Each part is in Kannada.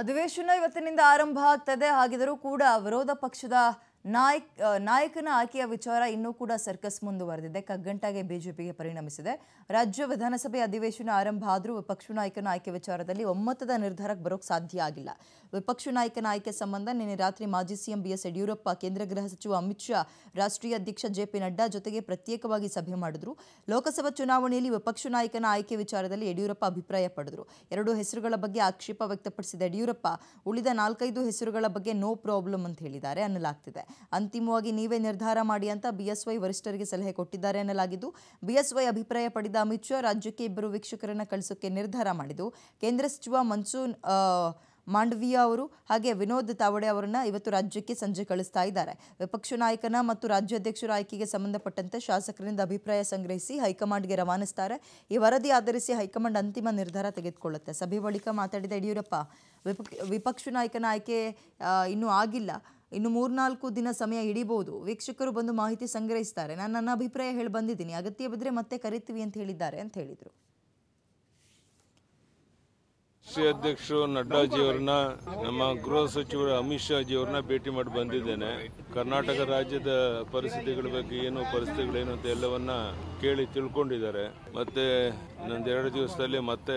ಅಧಿವೇಶನ ಇವತ್ತಿನಿಂದ ಆರಂಭ ಆಗ್ತದೆ ಹಾಗಿದ್ದರೂ ಕೂಡ ವಿರೋಧ ಪಕ್ಷದ ನಾಯಕ್ ನಾಯಕನ ಆಯ್ಕೆಯ ವಿಚಾರ ಇನ್ನೂ ಕೂಡ ಸರ್ಕಸ್ ಮುಂದುವರೆದಿದೆ ಕಗ್ಗಂಟಾಗೆ ಬಿಜೆಪಿಗೆ ಪರಿಣಮಿಸಿದೆ ರಾಜ್ಯ ವಿಧಾನಸಭೆ ಅಧಿವೇಶನ ಆರಂಭ ಆದರೂ ವಿಪಕ್ಷ ನಾಯಕನ ಆಯ್ಕೆ ವಿಚಾರದಲ್ಲಿ ಒಮ್ಮತದ ನಿರ್ಧಾರಕ್ಕೆ ಬರೋಕೆ ಸಾಧ್ಯ ಆಗಿಲ್ಲ ವಿಪಕ್ಷ ನಾಯಕನ ಆಯ್ಕೆ ಸಂಬಂಧ ನಿನ್ನೆ ರಾತ್ರಿ ಮಾಜಿ ಸಿಎಂ ಬಿ ಎಸ್ ಯಡಿಯೂರಪ್ಪ ಕೇಂದ್ರ ಗೃಹ ಸಚಿವ ಅಮಿತ್ ಶಾ ರಾಷ್ಟ್ರೀಯ ಅಧ್ಯಕ್ಷ ಜೆ ಪಿ ನಡ್ಡಾ ಜೊತೆಗೆ ಪ್ರತ್ಯೇಕವಾಗಿ ಸಭೆ ಮಾಡಿದ್ರು ಲೋಕಸಭಾ ಚುನಾವಣೆಯಲ್ಲಿ ವಿಪಕ್ಷ ನಾಯಕನ ಆಯ್ಕೆ ವಿಚಾರದಲ್ಲಿ ಯಡಿಯೂರಪ್ಪ ಅಭಿಪ್ರಾಯ ಪಡೆದರು ಎರಡು ಹೆಸರುಗಳ ಬಗ್ಗೆ ಆಕ್ಷೇಪ ವ್ಯಕ್ತಪಡಿಸಿದ ಯಡಿಯೂರಪ್ಪ ಉಳಿದ ನಾಲ್ಕೈದು ಹೆಸರುಗಳ ಬಗ್ಗೆ ನೋ ಪ್ರಾಬ್ಲಮ್ ಅಂತ ಹೇಳಿದ್ದಾರೆ ಅನ್ನಲಾಗ್ತಿದೆ ಅಂತಿಮವಾಗಿ ನೀವೇ ನಿರ್ಧಾರ ಮಾಡಿ ಅಂತ ಬಿಎಸ್ವೈ ವರಿಷ್ಠರಿಗೆ ಸಲಹೆ ಕೊಟ್ಟಿದ್ದಾರೆ ಎನ್ನಲಾಗಿದ್ದು ಬಿಎಸ್ವೈ ಅಭಿಪ್ರಾಯ ಪಡೆದ ಅಮಿತ್ ಶಾ ರಾಜ್ಯಕ್ಕೆ ಇಬ್ಬರು ವೀಕ್ಷಕರನ್ನು ಕಳಿಸೋಕೆ ನಿರ್ಧಾರ ಮಾಡಿದ್ದು ಕೇಂದ್ರ ಸಚಿವ ಮನ್ಸೂನ್ ಮಾಂಡವಿಯಾ ಅವರು ಹಾಗೆ ವಿನೋದ್ ತಾವಡೆ ಅವರನ್ನು ಇವತ್ತು ರಾಜ್ಯಕ್ಕೆ ಸಂಜೆ ಕಳಿಸ್ತಾ ಇದ್ದಾರೆ ವಿಪಕ್ಷ ನಾಯಕನ ಮತ್ತು ರಾಜ್ಯಾಧ್ಯಕ್ಷರ ಆಯ್ಕೆಗೆ ಸಂಬಂಧಪಟ್ಟಂತೆ ಶಾಸಕರಿಂದ ಅಭಿಪ್ರಾಯ ಸಂಗ್ರಹಿಸಿ ಹೈಕಮಾಂಡ್ಗೆ ರವಾನಿಸ್ತಾರೆ ಈ ವರದಿ ಆಧರಿಸಿ ಹೈಕಮಾಂಡ್ ಅಂತಿಮ ನಿರ್ಧಾರ ತೆಗೆದುಕೊಳ್ಳುತ್ತೆ ಸಭೆ ಬಳಿಕ ಮಾತಾಡಿದ ಯಡಿಯೂರಪ್ಪ ವಿಪಕ್ಷ ವಿಪಕ್ಷ ನಾಯಕನ ಆಯ್ಕೆ ಇನ್ನೂ ಆಗಿಲ್ಲ ಇನ್ನು ಮೂರ್ನಾಲ್ಕು ದಿನ ಸಮಯ ಹಿಡಿಬಹುದು ವೀಕ್ಷಕರು ಬಂದು ಮಾಹಿತಿ ಸಂಗ್ರಹಿಸ್ತಾರೆ ನಾನು ನನ್ನ ಅಭಿಪ್ರಾಯ ಹೇಳಿ ಬಂದಿದ್ದೀನಿ ಅಗತ್ಯ ಬಿದ್ದರೆ ಮತ್ತೆ ಕರಿತೀವಿ ಅಂತ ಹೇಳಿದ್ದಾರೆ ಅಂತ ಹೇಳಿದರು ರಾಷ್ಟ್ರೀಯ ನಡ್ಡಾಜಿ ನಡ್ಡಾಜಿಯವ್ರನ್ನ ನಮ್ಮ ಗೃಹ ಸಚಿವರು ಅಮಿತ್ ಅವ್ರನ್ನ ಭೇಟಿ ಮಾಡಿ ಬಂದಿದ್ದೇನೆ ಕರ್ನಾಟಕ ರಾಜ್ಯದ ಪರಿಸ್ಥಿತಿಗಳ ಬಗ್ಗೆ ಏನು ಪರಿಸ್ಥಿತಿಗಳೇನು ಅಂತ ಎಲ್ಲವನ್ನ ಕೇಳಿ ತಿಳ್ಕೊಂಡಿದ್ದಾರೆ ಮತ್ತೆ ಎರಡು ದಿವಸದಲ್ಲಿ ಮತ್ತೆ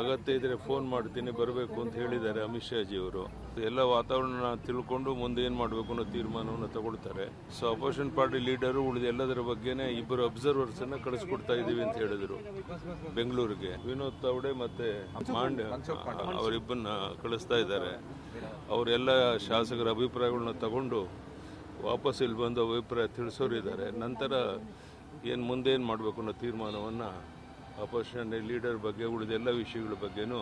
ಅಗತ್ಯ ಇದ್ರೆ ಫೋನ್ ಮಾಡ್ತೀನಿ ಬರಬೇಕು ಅಂತ ಹೇಳಿದ್ದಾರೆ ಅಮಿತ್ ಅವರು ಎಲ್ಲ ವಾತಾವರಣ ತಿಳ್ಕೊಂಡು ಮುಂದೆ ಏನ್ ಮಾಡಬೇಕು ಅನ್ನೋ ತೀರ್ಮಾನವನ್ನು ತಗೊಳ್ತಾರೆ ಸೊ ಅಪೋಸಿಷನ್ ಪಾರ್ಟಿ ಲೀಡರು ಉಳಿದ ಎಲ್ಲದರ ಬಗ್ಗೆನೇ ಇಬ್ಬರು ಅಬ್ಸರ್ವರ್ಸ್ ಅನ್ನ ಕಳಿಸ್ಕೊಡ್ತಾ ಇದೀವಿ ಅಂತ ಹೇಳಿದ್ರು ಬೆಂಗಳೂರಿಗೆ ವಿನೋದ್ ತಾವಡೆ ಮತ್ತೆ ಮಾಂಡ್ಯ ಅವರಿಬ್ಬನ್ನ ಕಳಿಸ್ತಾ ಇದ್ದಾರೆ ಅವರೆಲ್ಲ ಶಾಸಕರ ಅಭಿಪ್ರಾಯಗಳನ್ನ ತಗೊಂಡು ವಾಪಸ್ ಇಲ್ಲಿ ಬಂದು ಅಭಿಪ್ರಾಯ ತಿಳಿಸೋರಿದ್ದಾರೆ ನಂತರ ಏನು ಮುಂದೇನು ಮಾಡಬೇಕು ಅನ್ನೋ ತೀರ್ಮಾನವನ್ನು ಅಪೋಸಿಷನ್ ಲೀಡರ್ ಬಗ್ಗೆ ಉಳಿದೆಲ್ಲ ವಿಷಯಗಳ ಬಗ್ಗೆನೂ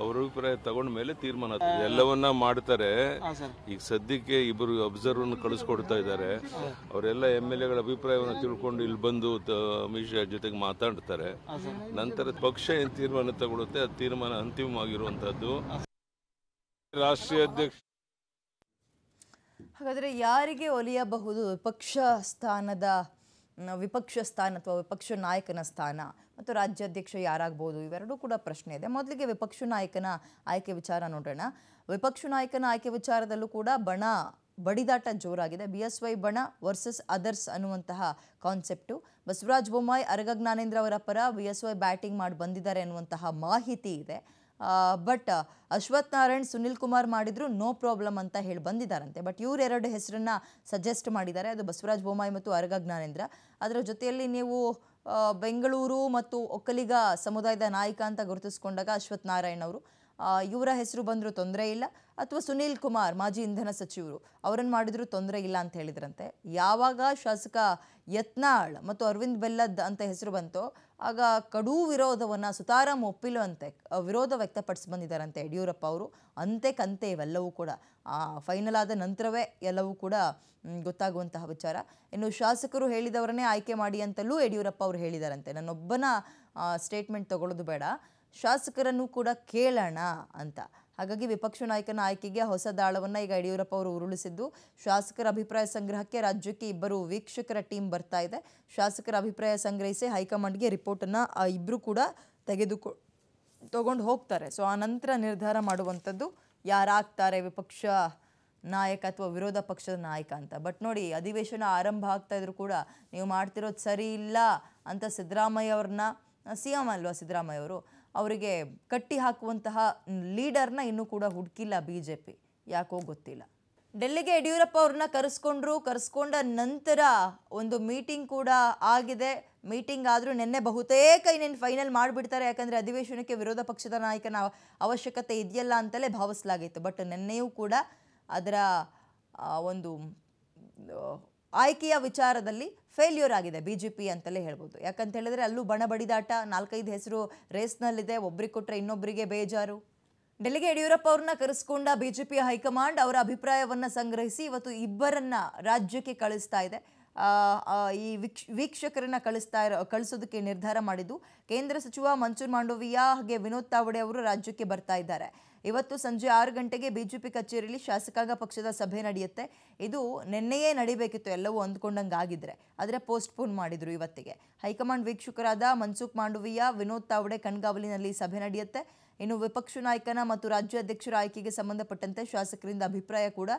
ಅವ್ರ ಅಭಿಪ್ರಾಯ ತಗೊಂಡ ಮೇಲೆ ತೀರ್ಮಾನ ಎಲ್ಲವನ್ನ ಮಾಡ್ತಾರೆ ಈಗ ಸದ್ಯಕ್ಕೆ ಇಬ್ಬರು ಅಬ್ಸರ್ವರ್ ಕಳಿಸ್ಕೊಡ್ತಾ ಇದ್ದಾರೆ ಅವರೆಲ್ಲ ಎಮ್ ಎಲ್ ಎಗಳ ಅಭಿಪ್ರಾಯವನ್ನು ತಿಳ್ಕೊಂಡು ಇಲ್ಲಿ ಬಂದು ಅಮಿತ್ ಶಾ ಜೊತೆಗೆ ಮಾತಾಡ್ತಾರೆ ನಂತರ ಪಕ್ಷ ಏನು ತೀರ್ಮಾನ ತಗೊಳುತ್ತೆ ಆ ತೀರ್ಮಾನ ಅಂತಿಮವಾಗಿರುವಂತಹದ್ದು ರಾಷ್ಟ್ರೀಯ ಅಧ್ಯಕ್ಷ ಹಾಗಾದ್ರೆ ಯಾರಿಗೆ ಒಲಿಯಬಹುದು ಪಕ್ಷ ಸ್ಥಾನದ ವಿಪಕ್ಷ ಸ್ಥಾನ ಅಥವಾ ವಿಪಕ್ಷ ನಾಯಕನ ಸ್ಥಾನ ಮತ್ತು ರಾಜ್ಯಾಧ್ಯಕ್ಷ ಯಾರಾಗ್ಬೋದು ಇವೆರಡೂ ಕೂಡ ಪ್ರಶ್ನೆ ಇದೆ ಮೊದಲಿಗೆ ವಿಪಕ್ಷ ನಾಯಕನ ಆಯ್ಕೆ ವಿಚಾರ ನೋಡೋಣ ವಿಪಕ್ಷ ನಾಯಕನ ಆಯ್ಕೆ ವಿಚಾರದಲ್ಲೂ ಕೂಡ ಬಣ ಬಡಿದಾಟ ಜೋರಾಗಿದೆ ಬಿ ಎಸ್ ವೈ ಬಣ ವರ್ಸಸ್ ಅದರ್ಸ್ ಅನ್ನುವಂತಹ ಕಾನ್ಸೆಪ್ಟು ಬಸವರಾಜ ಬೊಮ್ಮಾಯಿ ಅರಗ ಜ್ಞಾನೇಂದ್ರ ಅವರ ಪರ ಬಿ ಎಸ್ ವೈ ಬ್ಯಾಟಿಂಗ್ ಮಾಡಿ ಬಂದಿದ್ದಾರೆ ಅನ್ನುವಂತಹ ಮಾಹಿತಿ ಇದೆ ಬಟ್ ಅಶ್ವಥ್ ನಾರಾಯಣ್ ಸುನಿಲ್ ಕುಮಾರ್ ಮಾಡಿದ್ರು ನೋ ಪ್ರಾಬ್ಲಮ್ ಅಂತ ಹೇಳಿ ಬಂದಿದ್ದಾರಂತೆ ಬಟ್ ಎರಡು ಹೆಸರನ್ನು ಸಜೆಸ್ಟ್ ಮಾಡಿದ್ದಾರೆ ಅದು ಬಸವರಾಜ ಬೊಮ್ಮಾಯಿ ಮತ್ತು ಅರಗ ಜ್ಞಾನೇಂದ್ರ ಅದರ ಜೊತೆಯಲ್ಲಿ ನೀವು ಬೆಂಗಳೂರು ಮತ್ತು ಒಕ್ಕಲಿಗ ಸಮುದಾಯದ ನಾಯಕ ಅಂತ ಗುರುತಿಸ್ಕೊಂಡಾಗ ಅಶ್ವಥ್ ನಾರಾಯಣ್ ಅವರು ಇವರ ಹೆಸರು ಬಂದರೂ ತೊಂದರೆ ಇಲ್ಲ ಅಥವಾ ಸುನೀಲ್ ಕುಮಾರ್ ಮಾಜಿ ಇಂಧನ ಸಚಿವರು ಅವರನ್ನು ಮಾಡಿದರೂ ತೊಂದರೆ ಇಲ್ಲ ಅಂತ ಹೇಳಿದ್ರಂತೆ ಯಾವಾಗ ಶಾಸಕ ಯತ್ನಾಳ್ ಮತ್ತು ಅರವಿಂದ್ ಬೆಲ್ಲದ್ ಅಂತ ಹೆಸರು ಬಂತೋ ಆಗ ಕಡೂ ವಿರೋಧವನ್ನು ಸುತಾರಾಮ್ ಅಂತೆ ವಿರೋಧ ವ್ಯಕ್ತಪಡಿಸಿ ಬಂದಿದ್ದಾರಂತೆ ಯಡಿಯೂರಪ್ಪ ಅವರು ಅಂತೆ ಕಂತೆ ಇವೆಲ್ಲವೂ ಕೂಡ ಫೈನಲ್ ಆದ ನಂತರವೇ ಎಲ್ಲವೂ ಕೂಡ ಗೊತ್ತಾಗುವಂತಹ ವಿಚಾರ ಇನ್ನು ಶಾಸಕರು ಹೇಳಿದವರನ್ನೇ ಆಯ್ಕೆ ಮಾಡಿ ಅಂತಲೂ ಯಡಿಯೂರಪ್ಪ ಅವರು ಹೇಳಿದಾರಂತೆ ನನ್ನೊಬ್ಬನ ಸ್ಟೇಟ್ಮೆಂಟ್ ತಗೊಳ್ಳೋದು ಬೇಡ ಶಾಸಕರನ್ನು ಕೂಡ ಕೇಳೋಣ ಅಂತ ಹಾಗಾಗಿ ವಿಪಕ್ಷ ನಾಯಕನ ಆಯ್ಕೆಗೆ ಹೊಸ ದಾಳವನ್ನು ಈಗ ಯಡಿಯೂರಪ್ಪ ಅವರು ಉರುಳಿಸಿದ್ದು ಶಾಸಕರ ಅಭಿಪ್ರಾಯ ಸಂಗ್ರಹಕ್ಕೆ ರಾಜ್ಯಕ್ಕೆ ಇಬ್ಬರು ವೀಕ್ಷಕರ ಟೀಮ್ ಬರ್ತಾ ಇದೆ ಶಾಸಕರ ಅಭಿಪ್ರಾಯ ಸಂಗ್ರಹಿಸಿ ಹೈಕಮಾಂಡ್ಗೆ ರಿಪೋರ್ಟನ್ನು ಇಬ್ಬರು ಕೂಡ ತೆಗೆದುಕೊ ತಗೊಂಡು ಹೋಗ್ತಾರೆ ಸೊ ಆ ನಂತರ ನಿರ್ಧಾರ ಮಾಡುವಂಥದ್ದು ಯಾರಾಗ್ತಾರೆ ವಿಪಕ್ಷ ನಾಯಕ ಅಥವಾ ವಿರೋಧ ಪಕ್ಷದ ನಾಯಕ ಅಂತ ಬಟ್ ನೋಡಿ ಅಧಿವೇಶನ ಆರಂಭ ಆಗ್ತಾ ಇದ್ರು ಕೂಡ ನೀವು ಮಾಡ್ತಿರೋದು ಸರಿ ಇಲ್ಲ ಅಂತ ಸಿದ್ದರಾಮಯ್ಯ ಅವ್ರನ್ನ ಸಿ ಎಂ ಅಲ್ವಾ ಸಿದ್ದರಾಮಯ್ಯ ಅವರು ಅವರಿಗೆ ಕಟ್ಟಿ ಹಾಕುವಂತಹ ಲೀಡರ್ನ ಇನ್ನೂ ಕೂಡ ಹುಡುಕಿಲ್ಲ ಬಿ ಜೆ ಪಿ ಯಾಕೋ ಗೊತ್ತಿಲ್ಲ ಡೆಲ್ಲಿಗೆ ಯಡಿಯೂರಪ್ಪ ಅವ್ರನ್ನ ಕರೆಸ್ಕೊಂಡ್ರು ಕರೆಸ್ಕೊಂಡ ನಂತರ ಒಂದು ಮೀಟಿಂಗ್ ಕೂಡ ಆಗಿದೆ ಮೀಟಿಂಗ್ ಆದರೂ ನಿನ್ನೆ ಬಹುತೇಕ ಇನ್ನೇನು ಫೈನಲ್ ಮಾಡಿಬಿಡ್ತಾರೆ ಯಾಕಂದರೆ ಅಧಿವೇಶನಕ್ಕೆ ವಿರೋಧ ಪಕ್ಷದ ನಾಯಕನ ಅವಶ್ಯಕತೆ ಇದೆಯಲ್ಲ ಅಂತಲೇ ಭಾವಿಸಲಾಗಿತ್ತು ಬಟ್ ನಿನ್ನೆಯೂ ಕೂಡ ಅದರ ಒಂದು ಆಯ್ಕೆಯ ವಿಚಾರದಲ್ಲಿ ಫೇಲ್ಯೂರ್ ಆಗಿದೆ ಬಿ ಜೆ ಪಿ ಅಂತಲೇ ಹೇಳ್ಬೋದು ಯಾಕಂತ ಹೇಳಿದ್ರೆ ಅಲ್ಲೂ ಬಣ ಬಡಿದಾಟ ನಾಲ್ಕೈದು ಹೆಸರು ರೇಸ್ನಲ್ಲಿದೆ ಒಬ್ರಿಗೆ ಕೊಟ್ಟರೆ ಇನ್ನೊಬ್ಬರಿಗೆ ಬೇಜಾರು ಡೆಲ್ಲಿಗೆ ಯಡಿಯೂರಪ್ಪ ಅವ್ರನ್ನ ಕರೆಸ್ಕೊಂಡ ಬಿಜೆಪಿ ಹೈಕಮಾಂಡ್ ಅವರ ಅಭಿಪ್ರಾಯವನ್ನು ಸಂಗ್ರಹಿಸಿ ಇವತ್ತು ಇಬ್ಬರನ್ನ ರಾಜ್ಯಕ್ಕೆ ಕಳಿಸ್ತಾ ಇದೆ ಈ ವೀಕ್ಷ ವೀಕ್ಷಕರನ್ನ ಕಳಿಸ್ತಾ ಇರೋ ಕಳಿಸೋದಕ್ಕೆ ನಿರ್ಧಾರ ಮಾಡಿದ್ದು ಕೇಂದ್ರ ಸಚಿವ ಮನ್ಸೂರ್ ಮಾಂಡೋವಿಯಾ ಹಾಗೆ ವಿನೋದ್ ತಾವಡೆ ಅವರು ರಾಜ್ಯಕ್ಕೆ ಬರ್ತಾ ಇದ್ದಾರೆ ಇವತ್ತು ಸಂಜೆ ಆರು ಗಂಟೆಗೆ ಬಿಜೆಪಿ ಕಚೇರಿಯಲ್ಲಿ ಶಾಸಕಾಂಗ ಪಕ್ಷದ ಸಭೆ ನಡೆಯುತ್ತೆ ಇದು ನಿನ್ನೆಯೇ ನಡಿಬೇಕಿತ್ತು ಎಲ್ಲವೂ ಅಂದ್ಕೊಂಡಂಗೆ ಆಗಿದ್ರೆ ಆದರೆ ಪೋಸ್ಟ್ಪೋನ್ ಮಾಡಿದ್ರು ಇವತ್ತಿಗೆ ಹೈಕಮಾಂಡ್ ವೀಕ್ಷಕರಾದ ಮನ್ಸುಖ್ ಮಾಂಡುವಿಯಾ ವಿನೋದ್ ತಾವಡೆ ಕಣ್ಗಾವಲಿನಲ್ಲಿ ಸಭೆ ನಡೆಯುತ್ತೆ ಇನ್ನು ವಿಪಕ್ಷ ನಾಯಕನ ಮತ್ತು ರಾಜ್ಯಾಧ್ಯಕ್ಷರ ಆಯ್ಕೆಗೆ ಸಂಬಂಧಪಟ್ಟಂತೆ ಶಾಸಕರಿಂದ ಅಭಿಪ್ರಾಯ ಕೂಡ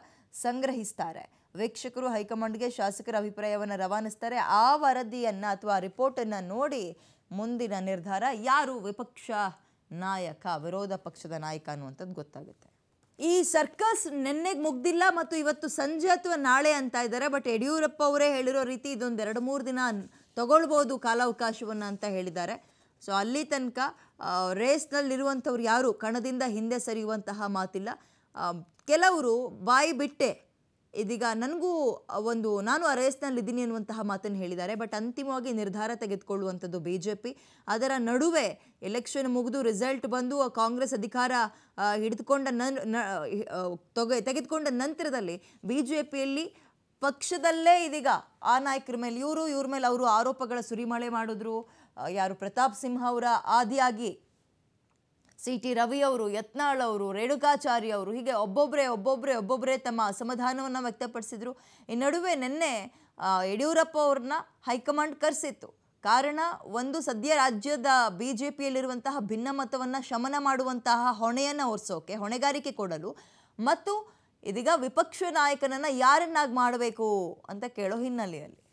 ಸಂಗ್ರಹಿಸ್ತಾರೆ ವೀಕ್ಷಕರು ಹೈಕಮಾಂಡ್ಗೆ ಶಾಸಕರ ಅಭಿಪ್ರಾಯವನ್ನು ರವಾನಿಸ್ತಾರೆ ಆ ವರದಿಯನ್ನು ಅಥವಾ ರಿಪೋರ್ಟನ್ನು ನೋಡಿ ಮುಂದಿನ ನಿರ್ಧಾರ ಯಾರು ವಿಪಕ್ಷ ನಾಯಕ ವಿರೋಧ ಪಕ್ಷದ ನಾಯಕ ಅನ್ನುವಂಥದ್ದು ಗೊತ್ತಾಗುತ್ತೆ ಈ ಸರ್ಕಸ್ ನೆನ್ನೆಗೆ ಮುಗ್ದಿಲ್ಲ ಮತ್ತು ಇವತ್ತು ಸಂಜೆ ಅಥವಾ ನಾಳೆ ಅಂತ ಇದ್ದಾರೆ ಬಟ್ ಯಡಿಯೂರಪ್ಪ ಅವರೇ ಹೇಳಿರೋ ರೀತಿ ಇದೊಂದು ಎರಡು ಮೂರು ದಿನ ತಗೊಳ್ಬೋದು ಕಾಲಾವಕಾಶವನ್ನು ಅಂತ ಹೇಳಿದ್ದಾರೆ ಸೊ ಅಲ್ಲಿ ತನಕ ರೇಸ್ನಲ್ಲಿರುವಂಥವ್ರು ಯಾರು ಕಣದಿಂದ ಹಿಂದೆ ಸರಿಯುವಂತಹ ಮಾತಿಲ್ಲ ಕೆಲವರು ಬಾಯಿ ಬಿಟ್ಟೆ ಇದೀಗ ನನಗೂ ಒಂದು ನಾನು ಆರ್ ಅನ್ನುವಂತಹ ಮಾತನ್ನು ಹೇಳಿದ್ದಾರೆ ಬಟ್ ಅಂತಿಮವಾಗಿ ನಿರ್ಧಾರ ತೆಗೆದುಕೊಳ್ಳುವಂಥದ್ದು ಬಿ ಜೆ ಪಿ ಅದರ ನಡುವೆ ಎಲೆಕ್ಷನ್ ಮುಗಿದು ರಿಸಲ್ಟ್ ಬಂದು ಕಾಂಗ್ರೆಸ್ ಅಧಿಕಾರ ಹಿಡಿದುಕೊಂಡ ನನ್ನ ತೊಗೆ ತೆಗೆದುಕೊಂಡ ನಂತರದಲ್ಲಿ ಬಿ ಜೆ ಪಿಯಲ್ಲಿ ಪಕ್ಷದಲ್ಲೇ ಇದೀಗ ಆ ನಾಯಕರ ಮೇಲೆ ಇವರು ಇವ್ರ ಮೇಲೆ ಅವರು ಆರೋಪಗಳ ಸುರಿಮಳೆ ಮಾಡಿದ್ರು ಯಾರು ಪ್ರತಾಪ್ ಸಿಂಹ ಅವರ ಆದಿಯಾಗಿ ಸಿ ಟಿ ರವಿ ಅವರು ಯತ್ನಾಳ್ ಅವರು ರೇಣುಕಾಚಾರ್ಯ ಅವರು ಹೀಗೆ ಒಬ್ಬೊಬ್ಬರೇ ಒಬ್ಬೊಬ್ಬರೇ ಒಬ್ಬೊಬ್ಬರೇ ತಮ್ಮ ಅಸಮಾಧಾನವನ್ನು ವ್ಯಕ್ತಪಡಿಸಿದರು ಈ ನಡುವೆ ನಿನ್ನೆ ಯಡಿಯೂರಪ್ಪ ಅವ್ರನ್ನ ಹೈಕಮಾಂಡ್ ಕರೆಸಿತ್ತು ಕಾರಣ ಒಂದು ಸದ್ಯ ರಾಜ್ಯದ ಬಿ ಜೆ ಪಿಯಲ್ಲಿರುವಂತಹ ಭಿನ್ನಮತವನ್ನು ಶಮನ ಮಾಡುವಂತಹ ಹೊಣೆಯನ್ನು ಹೊರಿಸೋಕೆ ಹೊಣೆಗಾರಿಕೆ ಕೊಡಲು ಮತ್ತು ಇದೀಗ ವಿಪಕ್ಷ ನಾಯಕನನ್ನು ಯಾರನ್ನಾಗಿ ಮಾಡಬೇಕು ಅಂತ ಕೇಳೋ ಹಿನ್ನೆಲೆಯಲ್ಲಿ